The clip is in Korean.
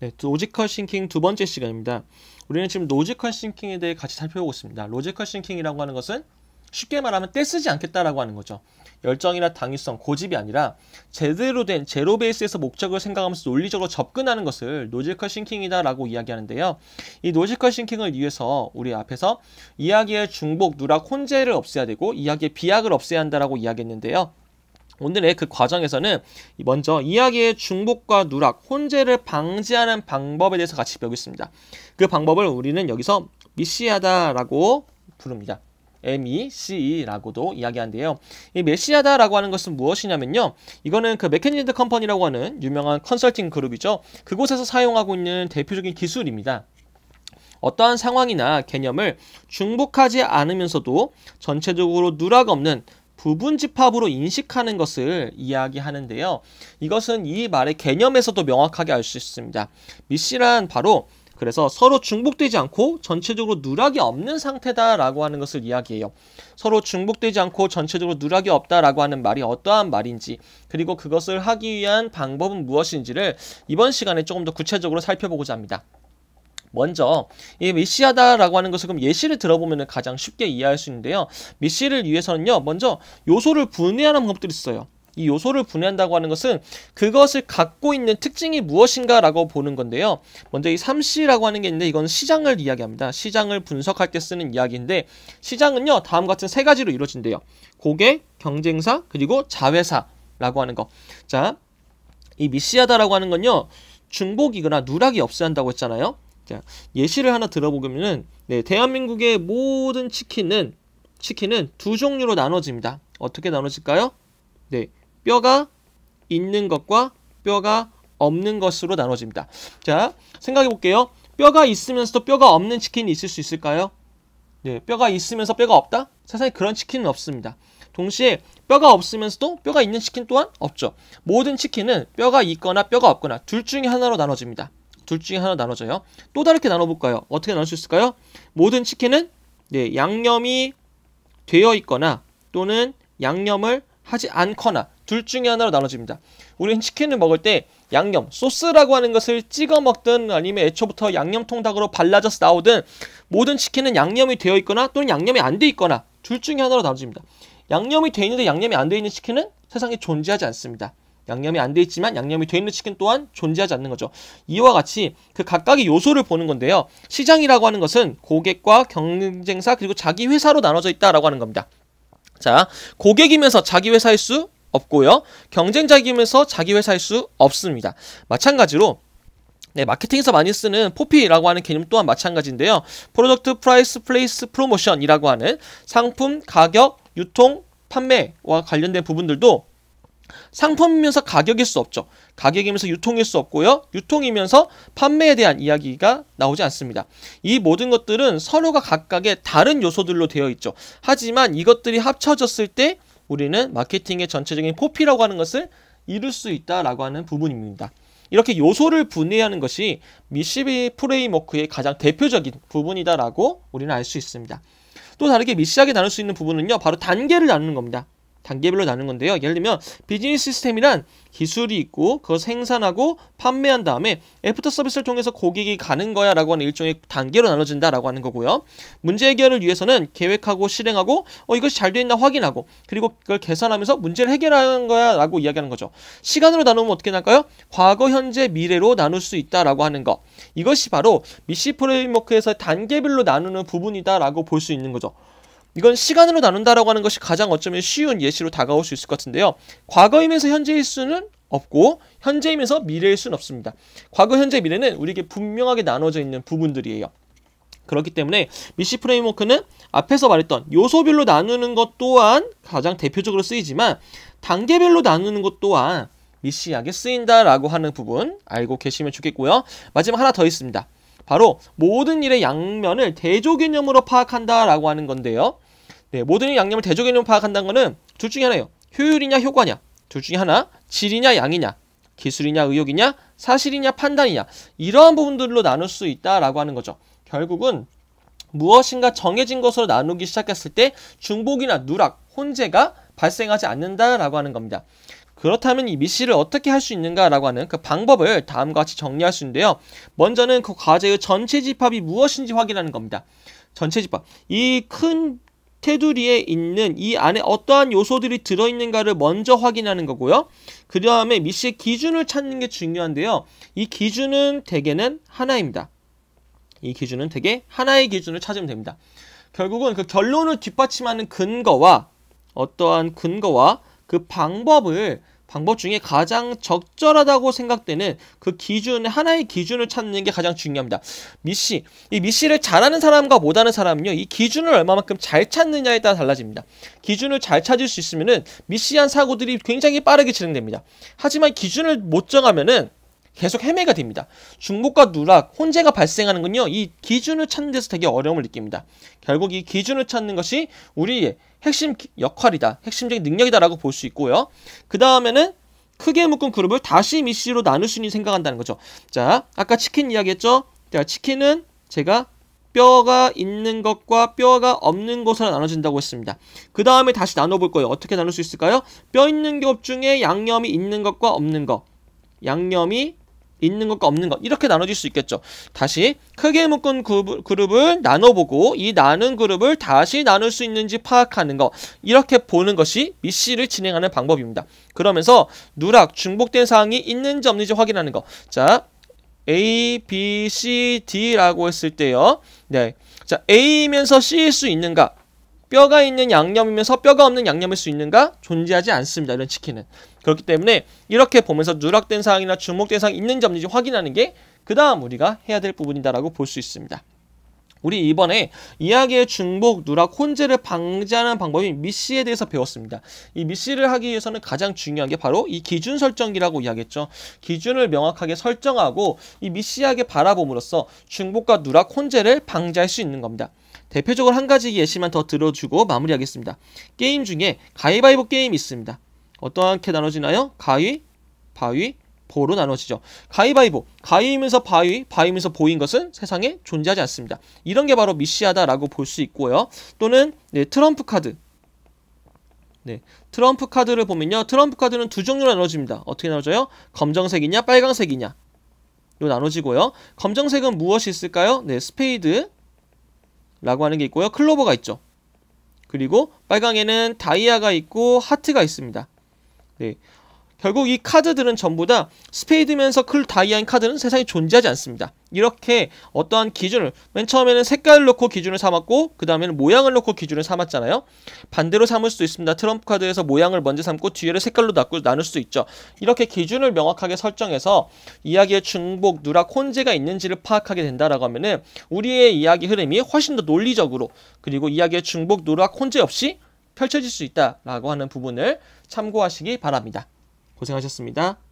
네, 로지컬 싱킹 두 번째 시간입니다. 우리는 지금 로지컬 싱킹에 대해 같이 살펴보고 있습니다. 로지컬 싱킹이라고 하는 것은 쉽게 말하면 떼쓰지 않겠다라고 하는 거죠. 열정이나 당위성, 고집이 아니라 제대로 된 제로 베이스에서 목적을 생각하면서 논리적으로 접근하는 것을 로지컬 싱킹이다라고 이야기하는데요. 이로지컬 싱킹을 위해서 우리 앞에서 이야기의 중복, 누락, 혼재를 없애야 되고 이야기의 비약을 없애야 한다라고 이야기했는데요. 오늘의 그 과정에서는 먼저 이야기의 중복과 누락, 혼재를 방지하는 방법에 대해서 같이 배우겠습니다. 그 방법을 우리는 여기서 미시하다라고 부릅니다. MECE라고도 이야기한대요이 메시아다라고 하는 것은 무엇이냐면요. 이거는 그 맥켄린드 컴퍼니라고 하는 유명한 컨설팅 그룹이죠. 그곳에서 사용하고 있는 대표적인 기술입니다. 어떠한 상황이나 개념을 중복하지 않으면서도 전체적으로 누락 없는 부분 집합으로 인식하는 것을 이야기하는데요. 이것은 이 말의 개념에서도 명확하게 알 수 있습니다. 미씨란 바로 그래서 서로 중복되지 않고 전체적으로 누락이 없는 상태다라고 하는 것을 이야기해요. 서로 중복되지 않고 전체적으로 누락이 없다라고 하는 말이 어떠한 말인지 그리고 그것을 하기 위한 방법은 무엇인지를 이번 시간에 조금 더 구체적으로 살펴보고자 합니다. 먼저 이미시하다라고 하는 것을 그럼 예시를 들어보면 가장 쉽게 이해할 수 있는데요. 미시를 위해서는요. 먼저 요소를 분해하는 방법들이 있어요. 이 요소를 분해한다고 하는 것은 그것을 갖고 있는 특징이 무엇인가라고 보는 건데요. 먼저 이 3C라고 하는 게 있는데 이건 시장을 이야기합니다. 시장을 분석할 때 쓰는 이야기인데 시장은요. 다음 같은 세 가지로 이루어진대요. 고객, 경쟁사, 그리고 자회사라고 하는 거. 자, 이 미시하다라고 하는 건요. 중복이거나 누락이 없어야 한다고 했잖아요. 자, 예시를 하나 들어보면은 네, 대한민국의 모든 치킨은 치킨은 두 종류로 나눠집니다. 어떻게 나눠질까요? 네, 뼈가 있는 것과 뼈가 없는 것으로 나눠집니다. 자, 생각해 볼게요. 뼈가 있으면서도 뼈가 없는 치킨이 있을 수 있을까요? 네, 뼈가 있으면서 뼈가 없다? 세상에 그런 치킨은 없습니다. 동시에 뼈가 없으면서도 뼈가 있는 치킨 또한 없죠. 모든 치킨은 뼈가 있거나 뼈가 없거나 둘 중에 하나로 나눠집니다. 둘 중에 하나 나눠져요. 또 다르게 나눠볼까요? 어떻게 나눌 수 있을까요? 모든 치킨은 네, 양념이 되어 있거나 또는 양념을 하지 않거나 둘 중에 하나로 나눠집니다. 우리는 치킨을 먹을 때 양념, 소스라고 하는 것을 찍어 먹든 아니면 애초부터 양념통닭으로 발라져서 나오든 모든 치킨은 양념이 되어 있거나 또는 양념이 안돼 있거나 둘 중에 하나로 나눠집니다. 양념이 되어 있는데 양념이 안돼 있는 치킨은 세상에 존재하지 않습니다. 양념이 안 돼 있지만 양념이 돼 있는 치킨 또한 존재하지 않는 거죠. 이와 같이 그 각각의 요소를 보는 건데요. 시장이라고 하는 것은 고객과 경쟁사 그리고 자기 회사로 나눠져 있다라고 하는 겁니다. 자, 고객이면서 자기 회사일 수 없고요. 경쟁자이면서 자기 회사일 수 없습니다. 마찬가지로 네, 마케팅에서 많이 쓰는 포피라고 하는 개념 또한 마찬가지인데요. 프로덕트 프라이스 플레이스 프로모션이라고 하는 상품, 가격, 유통, 판매와 관련된 부분들도 상품이면서 가격일 수 없죠. 가격이면서 유통일 수 없고요. 유통이면서 판매에 대한 이야기가 나오지 않습니다. 이 모든 것들은 서로가 각각의 다른 요소들로 되어 있죠. 하지만 이것들이 합쳐졌을 때 우리는 마케팅의 전체적인 포피라고 하는 것을 이룰 수 있다라고 하는 부분입니다. 이렇게 요소를 분해하는 것이 미시비 프레임워크의 가장 대표적인 부분이다라고 우리는 알 수 있습니다. 또 다르게 미시하게 나눌 수 있는 부분은요. 바로 단계를 나누는 겁니다. 단계별로 나눈 건데요. 예를 들면 비즈니스 시스템이란 기술이 있고 그것 생산하고 판매한 다음에 애프터 서비스를 통해서 고객이 가는 거야 라고 하는 일종의 단계로 나눠진다 라고 하는 거고요. 문제 해결을 위해서는 계획하고 실행하고 어 이것이 잘 돼 있나 확인하고 그리고 그걸 계산하면서 문제를 해결하는 거야 라고 이야기하는 거죠. 시간으로 나누면 어떻게 나까요 과거, 현재, 미래로 나눌 수 있다라고 하는 거. 이것이 바로 미시 프레임워크에서 단계별로 나누는 부분이다라고 볼 수 있는 거죠. 이건 시간으로 나눈다라고 하는 것이 가장 어쩌면 쉬운 예시로 다가올 수 있을 것 같은데요. 과거임에서 현재일 수는 없고 현재임에서 미래일 수는 없습니다. 과거, 현재, 미래는 우리에게 분명하게 나눠져 있는 부분들이에요. 그렇기 때문에 미시 프레임워크는 앞에서 말했던 요소별로 나누는 것 또한 가장 대표적으로 쓰이지만 단계별로 나누는 것 또한 미시하게 쓰인다라고 하는 부분 알고 계시면 좋겠고요. 마지막 하나 더 있습니다. 바로 모든 일의 양면을 대조 개념으로 파악한다라고 하는 건데요. 네, 모든 양념을 대조개념 파악한다는 거는 둘 중에 하나예요. 효율이냐 효과냐. 둘 중에 하나. 질이냐 양이냐. 기술이냐 의욕이냐. 사실이냐 판단이냐. 이러한 부분들로 나눌 수 있다라고 하는 거죠. 결국은 무엇인가 정해진 것으로 나누기 시작했을 때 중복이나 누락, 혼재가 발생하지 않는다라고 하는 겁니다. 그렇다면 이 미시를 어떻게 할 수 있는가라고 하는 그 방법을 다음과 같이 정리할 수 있는데요. 먼저는 그 과제의 전체 집합이 무엇인지 확인하는 겁니다. 전체 집합. 이큰 테두리에 있는 이 안에 어떠한 요소들이 들어있는가를 먼저 확인하는 거고요. 그 다음에 미시의 기준을 찾는 게 중요한데요. 이 기준은 대개는 하나입니다. 이 기준은 대개 하나의 기준을 찾으면 됩니다. 결국은 그 결론을 뒷받침하는 근거와 어떠한 근거와 그 방법을 방법 중에 가장 적절하다고 생각되는 그 기준 하나의 기준을 찾는 게 가장 중요합니다. 미시 이 미시를 잘하는 사람과 못하는 사람은요 이 기준을 얼마만큼 잘 찾느냐에 따라 달라집니다. 기준을 잘 찾을 수 있으면은 미시한 사고들이 굉장히 빠르게 진행됩니다. 하지만 기준을 못 정하면은 계속 헤매게 됩니다. 중복과 누락, 혼재가 발생하는 건요. 이 기준을 찾는 데서 되게 어려움을 느낍니다. 결국 이 기준을 찾는 것이 우리의 핵심 역할이다. 핵심적인 능력이다라고 볼 수 있고요. 그 다음에는 크게 묶은 그룹을 다시 미시로 나눌 수 있는 생각한다는 거죠. 자, 아까 치킨 이야기했죠? 자, 치킨은 제가 뼈가 있는 것과 뼈가 없는 것으로 나눠진다고 했습니다. 그 다음에 다시 나눠볼 거예요. 어떻게 나눌 수 있을까요? 뼈 있는 겹 중에 양념이 있는 것과 없는 것. 양념이 있는 것과 없는 것 이렇게 나눠질 수 있겠죠. 다시 크게 묶은 그룹을 나눠보고 이 나눈 그룹을 다시 나눌 수 있는지 파악하는 것 이렇게 보는 것이 미씨를 진행하는 방법입니다. 그러면서 누락 중복된 사항이 있는지 없는지 확인하는 것. 자 A, B, C, D라고 했을 때요. 네. 자 A면서 C일 수 있는가? 뼈가 있는 양념이면서 뼈가 없는 양념일 수 있는가? 존재하지 않습니다. 이런 치킨은. 그렇기 때문에 이렇게 보면서 누락된 사항이나 주목된 사항이 있는지 없는지 확인하는 게 그 다음 우리가 해야 될 부분이다라고 볼 수 있습니다. 우리 이번에 이야기의 중복, 누락, 혼재를 방지하는 방법이 미시에 대해서 배웠습니다. 이 미시를 하기 위해서는 가장 중요한 게 바로 이 기준 설정기라고 이야기했죠. 기준을 명확하게 설정하고 이 미시하게 바라봄으로써 중복과 누락, 혼재를 방지할 수 있는 겁니다. 대표적으로 한 가지 예시만 더 들어주고 마무리하겠습니다. 게임 중에 가위바위보 게임이 있습니다. 어떻게 나눠지나요? 가위, 바위, 보로 나눠지죠. 가위바위보, 가위이면서 바위, 바위이면서 보인 것은 세상에 존재하지 않습니다. 이런 게 바로 미시하다라고 볼 수 있고요. 또는 네, 트럼프 카드, 네. 트럼프 카드를 보면요. 트럼프 카드는 두 종류로 나눠집니다. 어떻게 나눠져요? 검정색이냐, 빨강색이냐. 요 나눠지고요. 검정색은 무엇이 있을까요? 네, 스페이드, 라고 하는 게 있고요. 클로버가 있죠. 그리고 빨강에는 다이아가 있고 하트가 있습니다. 네. 결국 이 카드들은 전부 다 스페이드면서 클 다이아인 카드는 세상에 존재하지 않습니다. 이렇게 어떠한 기준을 맨 처음에는 색깔을 놓고 기준을 삼았고 그 다음에는 모양을 놓고 기준을 삼았잖아요. 반대로 삼을 수도 있습니다. 트럼프 카드에서 모양을 먼저 삼고 뒤에를 색깔로 나고, 나눌 수도 있죠. 이렇게 기준을 명확하게 설정해서 이야기의 중복, 누락, 혼재가 있는지를 파악하게 된다라고 하면은 우리의 이야기 흐름이 훨씬 더 논리적으로 그리고 이야기의 중복, 누락, 혼재 없이 펼쳐질 수 있다라고 하는 부분을 참고하시기 바랍니다. 고생하셨습니다.